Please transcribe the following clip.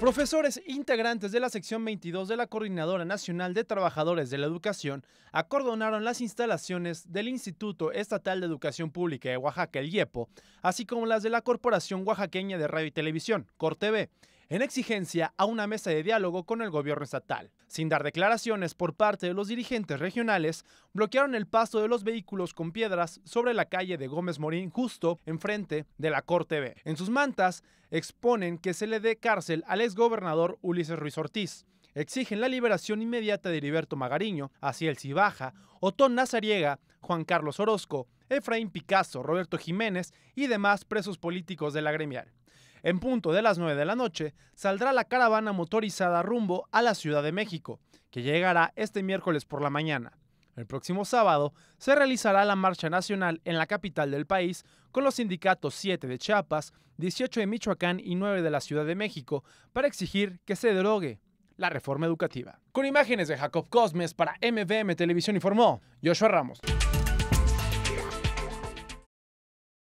Profesores integrantes de la sección 22 de la Coordinadora Nacional de Trabajadores de la Educación acordonaron las instalaciones del Instituto Estatal de Educación Pública de Oaxaca, el IEPO, así como las de la Corporación Oaxaqueña de Radio y Televisión, CORTV, en exigencia a una mesa de diálogo con el gobierno estatal. Sin dar declaraciones por parte de los dirigentes regionales, bloquearon el paso de los vehículos con piedras sobre la calle de Gómez Morín justo enfrente de la Corte B. En sus mantas exponen que se le dé cárcel al exgobernador Ulises Ruiz Ortiz exigen la liberación inmediata de Heriberto Magariño, el Cibaja, Otón Nazariega, Juan Carlos Orozco, Efraín Picasso, Roberto Jiménez y demás presos políticos de la gremial. En punto de las 9 de la noche saldrá la caravana motorizada rumbo a la Ciudad de México, que llegará este miércoles por la mañana. El próximo sábado se realizará la marcha nacional en la capital del país con los sindicatos 7 de Chiapas, 18 de Michoacán y 9 de la Ciudad de México para exigir que se derogue la reforma educativa. Con imágenes de Jacob Cosmes para MVM Televisión informó Joshua Ramos.